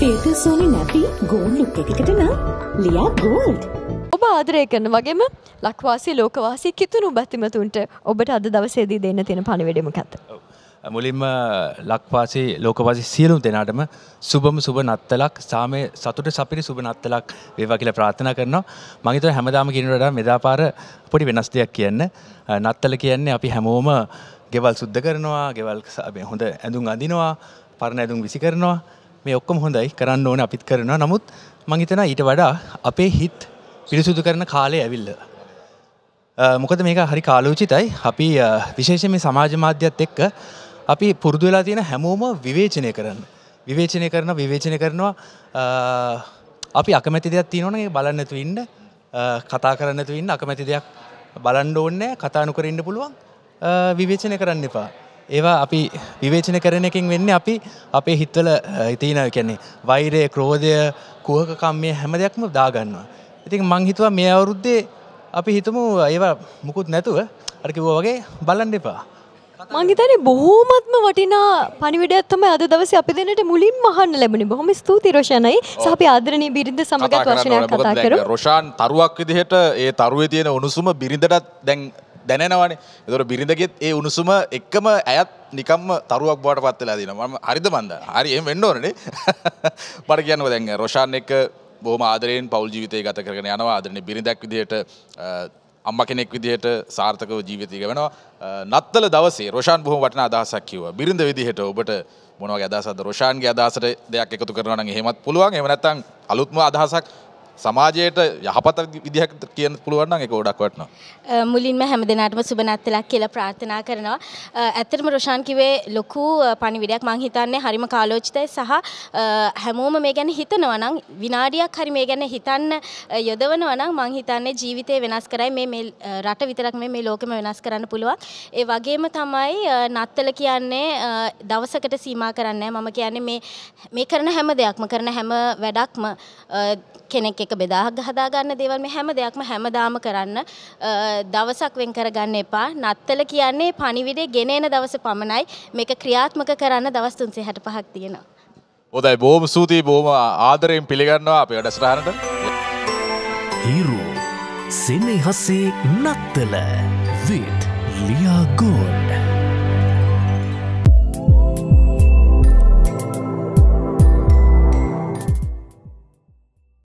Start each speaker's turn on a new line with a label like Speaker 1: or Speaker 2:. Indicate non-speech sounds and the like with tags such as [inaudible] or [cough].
Speaker 1: Filter සෝනි නැති gold look එකකට නම් ලියා ගෝල්ඩ්.
Speaker 2: ඔබ ආදරය කරන වගේම ලක්වාසි ලෝකවාසි කිතුුණු බැතිමතුන්ට ඔබට අද දවසේදී දෙන්න තියෙන පණිවැඩිම කත. මුලින්ම ලක්වාසි ලෝකවාසි සියලුම් දෙනාටම සුබම සුබ නත්තලක් සාමය සතුට සපිරි සුබ නත්තලක් වේවා කියලා ප්‍රාථනා කරනවා මගේතර හැමදාම කිනට මෙදාපාර පොඩි වෙනස් දෙයක් කියන්න නත්තල කියන්නේ අපි හැමෝම ගෙවල් සුද්ධ කරනවා ගෙවල් හොඳ ඇඳුම් අඳනවා පරණ ඇඳුම් විසි කරනවා මේ ඔක්කොම හොඳයි කරන්න ඕන අපිත් කරනවා නමුත් මංහිතන ඊට වඩා අපේ හිත් පිරිසුදු කරන කාලය ඇවිල්ල. මොකද මේක හරි කාලෝචිතයි අපි විශේෂ මේ සමාජ මාධ්‍යත් එක්ක අපි පුරුදු වෙලා තියෙන හැමෝම විවේචනය කරන්න. විවේචනය කරන විවේචනය කරනවා අපි අකමැති දෙයක් තියෙනවනේ බලන්නතු ඉන්න කතා කරන්නතු ඉන්න අකමැති දෙයක් බලන්න ඕන්නෑ කතානුකරඉන්න පුළුවන් විවේචනය කරන්න එපා. ඒවා අපි විවේචන කරන එකින් වෙන්න අපි අපේ හිත්වල ඉතින කියන්නේ වෛරය ක්‍රෝධය කුහකකම් මේ හැම දෙයක්ම දාගන්නවා. ඉතින් මං හිතුවා මේ අවුරුද්දේ අපි හිතමු ඒවා මුකුත් නැතුව අර කිව්වා වගේ බලන්න එපා. මංහිතනේ බොහෝමත්ම වටිනා පනිවිඩයක් තමයි අද දවස අපි දෙනට මුලින් මහන්න ලැබුණේ බොහොම ස්තුති රෝෂණයි සහ අපි ආදරණීය බිරිඳ සමගත් වචනයක් කතා කරමු
Speaker 3: රෝෂාන් තරුවක් විදිහට ඒ තරුවේ තියෙන උණුසුම බිරිඳටත් දැන් දැනෙනවනේ දොර බිරිඳගෙත් ඒ උණුසුම එක්කම ඇයත් නිකම්ම තරුවක් බවට පත්වෙලා දෙන ම හරිද බන්ද හරි එම වෙන්න ඕනේ [laughs] මට කියන්නව දැන් රොෂාන් එක බොහම ආදරයෙන් පවල් ජීවිතය ගත කරගෙන යනවා ආදරන බිරිඳක් විදියට අම්ම කෙනෙක් විදිහට සාර්ථකව ජීවිතයක වෙනවා නත්තල දවසේ රෝෂාන් බොහොම වටන අදහසක් කිව්වා බිරිඳ විදිහට ඔබට මොනවගේ අදහසක්ද රෝෂාන්ගේ අදහසට දෙයක් එකතු කරනවා නම් එහෙමත් පුළුවන් එහෙම නැත්නම් අලුත්ම අදහසක් සමාජයට යහපත විදිහක් කියන්න පුළුවන් නම් ඒක ගොඩක් වටිනවා.
Speaker 1: මුලින්ම හැම දිනාටම සුබ නැත්තලක් කියලා ප්‍රාර්ථනා කරනවා. ඇත්තටම රොෂාන් කිව්වේ ලොකු පණිවිඩයක් මං හිතන්නේ හරිම කාලෝචිතයි සහ හැමෝම මේ ගැන හිතනවා නම් විනාඩියක් හරි මේ ගැන හිතන්න යොදවනවා නම් මං හිතන්නේ ජීවිතේ වෙනස් කරයි මේ මේ රට විතරක් මේ මේ ලෝකෙම වෙනස් කරන්න පුළුවන්. ඒ වගේම තමයි නත්තල කියන්නේ දවසකට සීමා කරන්නේ මම කියන්නේ මේ මේ කරන හැම දෙයක්ම කරන හැම වැඩක්ම කෙනෙක් එක බෙදාහක් හදා ගන්න දේවල් මේ හැම දෙයක්ම හැමදාම කරන්න දවසක් වෙන් කරගන්න එපා. නත්තල කියන්නේ පණිවිඩේ ගෙන එන දවස පමණයි. මේක ක්‍රියාත්මක කරන්න දවස් 365ක් තියෙනවා.
Speaker 3: හොඳයි බොහොම සූතියි බොහොම ආදරයෙන් පිළිගන්නවා අපේ වැඩසටහනට.
Speaker 2: හීරෝ සෙනෙහසේ නත්තල with ලියා ගෝල්ඩ්